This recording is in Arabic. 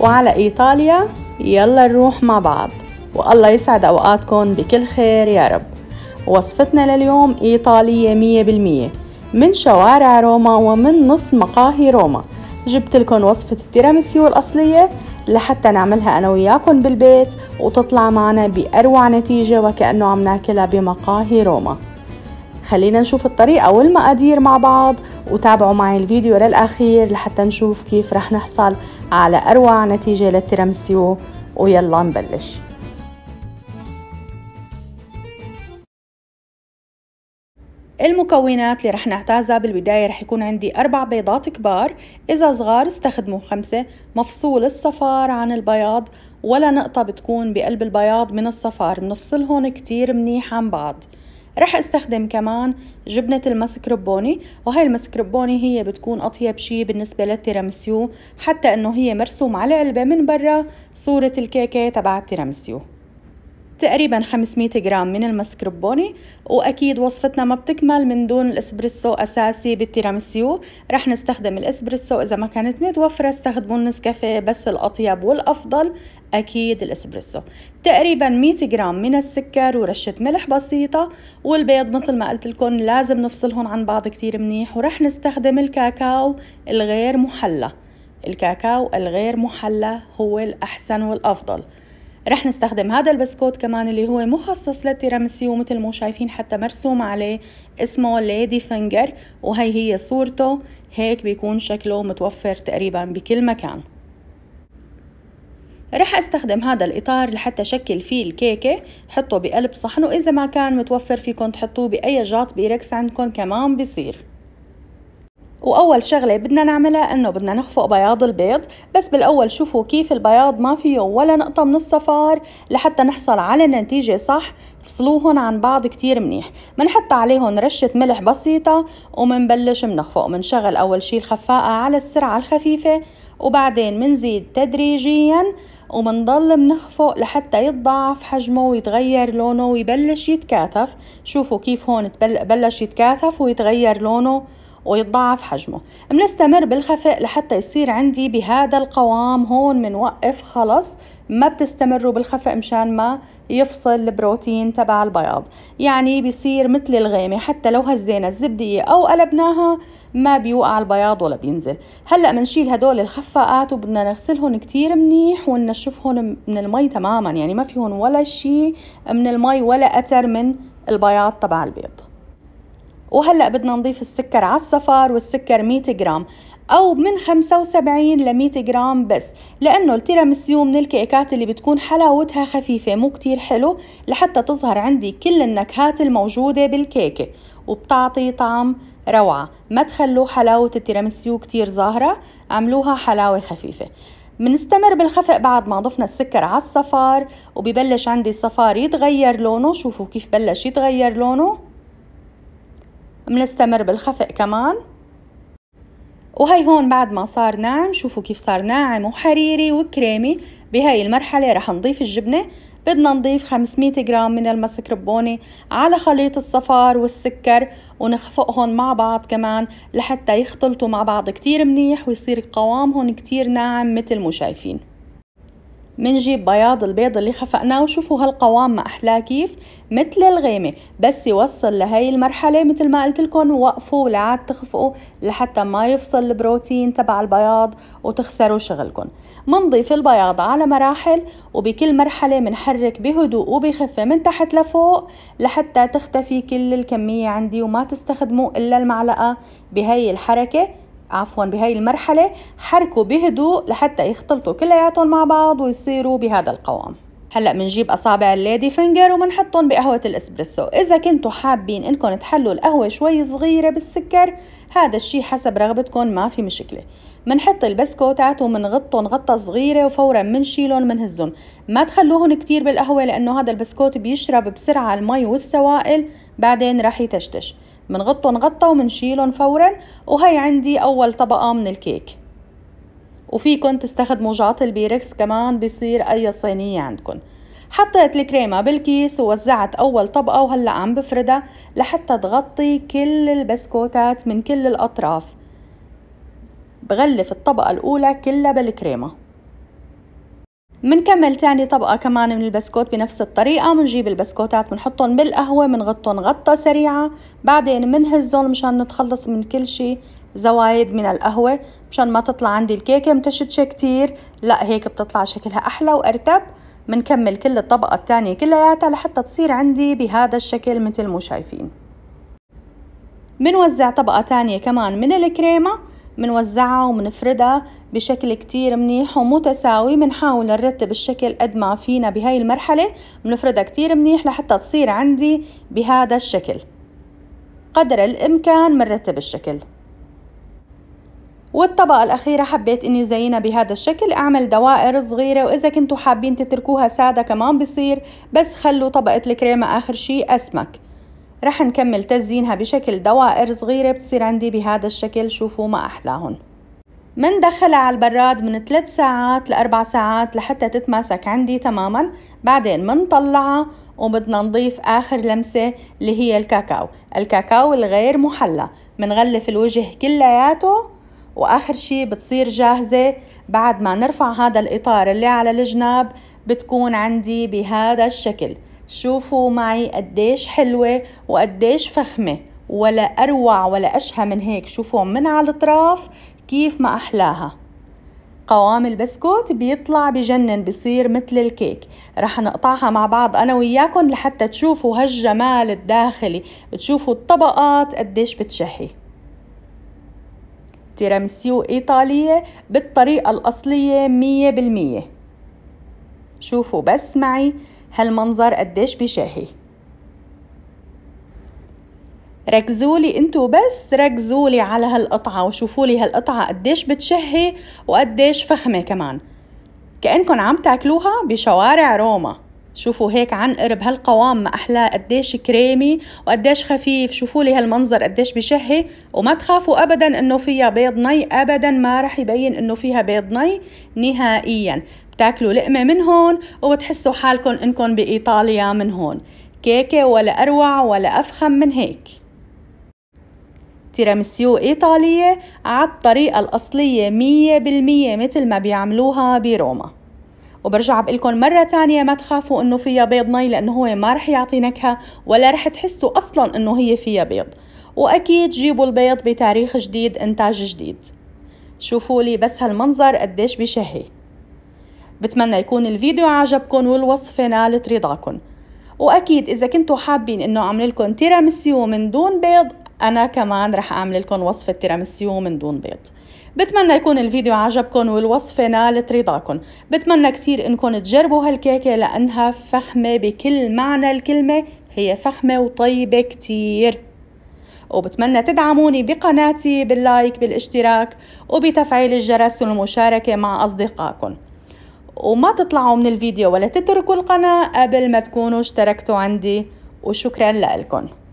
وعلى إيطاليا يلا نروح مع بعض والله يسعد أوقاتكم بكل خير يا رب وصفتنا لليوم إيطالية مية بالمية من شوارع روما ومن نص مقاهي روما جبت لكم وصفة التيراميسيو الأصلية لحتى نعملها أنا وياكم بالبيت وتطلع معنا بأروع نتيجة وكأنه عم ناكلها بمقاهي روما خلينا نشوف الطريقة والمقادير مع بعض وتابعوا معي الفيديو للأخير لحتى نشوف كيف رح نحصل على أروع نتيجة للترمسيو ويلا نبلش المكونات اللي رح نعتازها بالبداية رح يكون عندي أربع بيضات كبار إذا صغار استخدموا خمسة مفصول الصفار عن البياض ولا نقطة بتكون بقلب البياض من الصفار بنفصلهم كتير منيح عن بعض رح استخدم كمان جبنة المسكربوني وهي المسكربوني هي بتكون أطيب شي بالنسبة للتيراميسيو حتى إنه هي مرسوم على علبة من برا صورة الكيكة تبع التيراميسيو تقريبا 500 جرام من المسكربوني واكيد وصفتنا ما بتكمل من دون الاسبريسو اساسي بالتيراميسيو رح نستخدم الاسبريسو اذا ما كانت متوفره استخدموا النسكافيه بس الاطيب والافضل اكيد الاسبريسو تقريبا 100 جرام من السكر ورشه ملح بسيطه والبيض مثل ما قلت لكم لازم نفصلهم عن بعض كتير منيح ورح نستخدم الكاكاو الغير محلى الكاكاو الغير محلى هو الاحسن والافضل رح نستخدم هذا البسكوت كمان اللي هو مخصص للتيرامسي ومثل ما شايفين حتى مرسوم عليه اسمه ليدي فنجر وهي هي صورته هيك بيكون شكله متوفر تقريبا بكل مكان رح استخدم هذا الإطار لحتى شكل فيه الكيكة حطه بقلب صحن وإذا ما كان متوفر فيكم تحطوه بأي جاط بإيركس عندكم كمان بصير واول شغله بدنا نعملها انه بدنا نخفق بياض البيض بس بالاول شوفوا كيف البياض ما فيه ولا نقطه من الصفار لحتى نحصل على نتيجه صح فصلوهن عن بعض كتير منيح بنحط عليهم رشة ملح بسيطة ومنبلش منخفق منشغل أول شي الخفاقة على السرعة الخفيفة وبعدين منزيد تدريجيا ومنضل منخفق لحتى يتضاعف حجمه ويتغير لونه ويبلش يتكاثف شوفوا كيف هون بلش يتكاثف ويتغير لونه ويتضاعف حجمه بنستمر بالخفق لحتى يصير عندي بهذا القوام هون منوقف خلص ما بتستمروا بالخفق مشان ما يفصل البروتين تبع البياض يعني بيصير مثل الغيمة حتى لو هزينا الزبدية أو قلبناها ما بيوقع البياض ولا بينزل هلأ بنشيل هدول الخفاءات وبدنا نغسلهم كتير منيح وننشفهم من المي تماما يعني ما فيهم ولا شيء من المي ولا أتر من البياض تبع البيض وهلا بدنا نضيف السكر على الصفار والسكر 100 جرام او من 75 ل 100 جرام بس لانه التيراميسو من الكيكات اللي بتكون حلاوتها خفيفه مو كتير حلو لحتى تظهر عندي كل النكهات الموجوده بالكيكه وبتعطي طعم روعه ما تخلوا حلاوه التيراميسو كتير ظاهره اعملوها حلاوه خفيفه بنستمر بالخفق بعد ما ضفنا السكر على الصفار وببلش عندي الصفار يتغير لونه شوفوا كيف بلش يتغير لونه بنستمر بالخفق كمان وهي هون بعد ما صار ناعم شوفوا كيف صار ناعم وحريري وكريمي بهاي المرحلة رح نضيف الجبنة بدنا نضيف 500 جرام من المسكربونة على خليط الصفار والسكر ونخفقهم مع بعض كمان لحتى يختلطوا مع بعض كتير منيح ويصير قوامهم كتير ناعم مثل ما شايفين منجيب بياض البيض اللي خفقناه وشوفوا هالقوام ما أحلاه كيف مثل الغيمة بس يوصل لهي المرحلة مثل ما قلت لكم وقفوا ولا عاد تخفقوا لحتى ما يفصل البروتين تبع البياض وتخسروا شغلكم منضيف البياض على مراحل وبكل مرحلة منحرك بهدوء وبخفة من تحت لفوق لحتى تختفي كل الكمية عندي وما تستخدموا إلا المعلقة بهي الحركة عفوا بهاي المرحلة حركوا بهدوء لحتى يختلطوا كلياتهم مع بعض ويصيروا بهذا القوام هلا بنجيب اصابع الليدي فينجر وبنحطهم بقهوه الاسبريسو اذا كنتوا حابين انكم تحلوا القهوه شوي صغيره بالسكر هذا الشيء حسب رغبتكم ما في مشكله بنحط البسكوتات وبنغطهم غطه صغيره وفورا بنشيلهم بنهزهم ما تخلوهم كتير بالقهوه لانه هذا البسكوت بيشرب بسرعه المي والسوائل بعدين رح يتشتش منغطهم غطة ومنشيلهم فورا وهي عندي اول طبقة من الكيك وفيكن تستخدموا جاط البيركس كمان بصير اي صينية عندكن حطيت الكريمة بالكيس ووزعت أول طبقة وهلأ عم بفردها لحتى تغطي كل البسكوتات من كل الأطراف بغلف الطبقة الأولى كلها بالكريمة بنكمل تاني طبقة كمان من البسكوت بنفس الطريقة بنجيب البسكوتات بنحطهم بالقهوة بنغطهم غطة سريعة بعدين بنهزهم مشان نتخلص من كل شي زوايد من القهوة مشان ما تطلع عندي الكيكة متشتشة كتير لا هيك بتطلع شكلها أحلى وأرتب بنكمل كل الطبقة التانية كلياتها لحتى تصير عندي بهذا الشكل مثل ما شايفين بنوزع طبقة تانية كمان من الكريمة منوزعها ومنفردها بشكل كتير منيح ومتساوي بنحاول نرتب الشكل قد ما فينا بهاي المرحلة بنفردها كتير منيح لحتى تصير عندي بهذا الشكل قدر الإمكان بنرتب الشكل والطبقة الأخيرة حبيت إني زينها بهذا الشكل أعمل دوائر صغيرة وإذا كنتوا حابين تتركوها سادة كمان بصير بس خلوا طبقة الكريمة آخر شي أسمك رح نكمل تزيينها بشكل دوائر صغيرة بتصير عندي بهذا الشكل شوفوا ما أحلاهن مندخلها على البراد من 3 ساعات لأربع ساعات لحتى تتماسك عندي تماما بعدين منطلعها وبدنا نضيف آخر لمسة اللي هي الكاكاو الكاكاو الغير محلى منغلف الوجه كلياته واخر شي بتصير جاهزة بعد ما نرفع هذا الاطار اللي على الجناب بتكون عندي بهذا الشكل شوفوا معي قديش حلوة وقديش فخمة ولا أروع ولا أشهى من هيك شوفوا من على الأطراف كيف ما أحلاها قوام البسكوت بيطلع بجنن بصير مثل الكيك رح نقطعها مع بعض أنا وياكم لحتى تشوفوا هالجمال الداخلي تشوفوا الطبقات قديش بتشحي تيراميسيو إيطالية بالطريقة الأصلية مية بالمية شوفوا بس معي هالمنظر قديش ركزوا لي انتو بس ركزوا لي على هالقطعة وشوفوا لي هالقطعة قديش بتشهي وقديش فخمة كمان كأنكن عم تاكلوها بشوارع روما شوفوا هيك عن قرب هالقوام ما أحلى قديش كريمي وقديش خفيف شوفوا لي هالمنظر قديش بشهي وما تخافوا أبدا إنه فيها بيض ني أبدا ما رح يبين إنه فيها بيض ني نهائيا بتاكلوا لقمة من هون وبتحسوا حالكم انكم بإيطاليا من هون كيكة ولا أروع ولا أفخم من هيك تيراميسيو إيطالية على الطريقة الأصلية مية بالمية مثل ما بيعملوها بروما وبرجع بقول لكم مرة تانية ما تخافوا إنه فيها بيض ني لأنه هو ما رح يعطي نكهة ولا رح تحسوا أصلا إنه هي فيها بيض وأكيد جيبوا البيض بتاريخ جديد إنتاج جديد شوفوا لي بس هالمنظر قديش بشهي بتمنى يكون الفيديو عجبكم والوصفة نالت رضاكم وأكيد إذا كنتوا حابين إنه أعمل لكم تيراميسيو من دون بيض أنا كمان رح أعمل لكم وصفة تيراميسيو من دون بيض بتمنى يكون الفيديو عجبكم والوصفة نالت رضاكم بتمنى كثير إنكم تجربوا هالكيكة لأنها فخمة بكل معنى الكلمة هي فخمة وطيبة كتير وبتمنى تدعموني بقناتي باللايك بالاشتراك وبتفعيل الجرس والمشاركة مع أصدقائكم وما تطلعوا من الفيديو ولا تتركوا القناة قبل ما تكونوا اشتركتوا عندي وشكرا لكم